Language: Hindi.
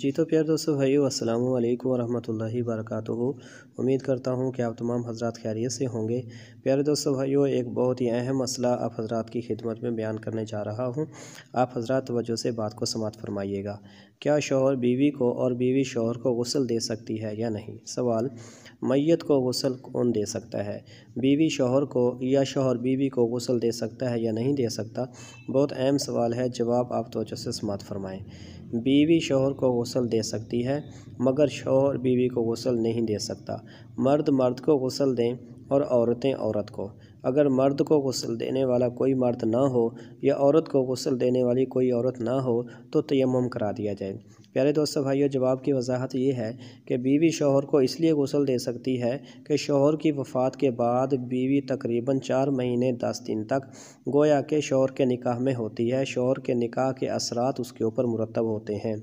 जी तो प्यार दोस्तों भाइयों अस्सलाम वालेकुम रहमतुल्लाहि उम्मीद करता हूँ कि आप तमाम हजरात खैरियत से होंगे प्यारे दोस्तों भाइयों एक बहुत ही अहम मसला आप हजरात की खिदमत में बयान करने जा रहा हूँ आप हजरात तवज्जो से बात को समात फरमाइएगा क्या शोहर बीवी को और बीवी शोहर को गसल दे सकती है या नहीं सवाल मैत को गसल कौन दे सकता है बीवी शोहर को या शोहर बीवी को गसल दे सकता है या नहीं दे सकता बहुत अहम सवाल है जवाब आप तोजो से समात फरमाएँ बीवी शोहर को गसल दे सकती है मगर शोहर बीवी को गसल नहीं दे सकता मर्द मर्द को गसल दें और औरतें औरत को अगर मर्द को गसल देने वाला कोई मर्द ना हो या औरत को गसल देने वाली कोई औरत ना हो तो तयम करा दिया जाए प्यारे दोस्तों भाइयों जवाब की वजाहत ये है कि बीवी शोहर को इसलिए गसल दे सकती है कि शोहर की वफ़ात के बाद बीवी तकरीबन चार महीने दस दिन तक गोया के शोहर के निकाह में होती है शोहर के निकाह के असरात उसके ऊपर मुरतब होते हैं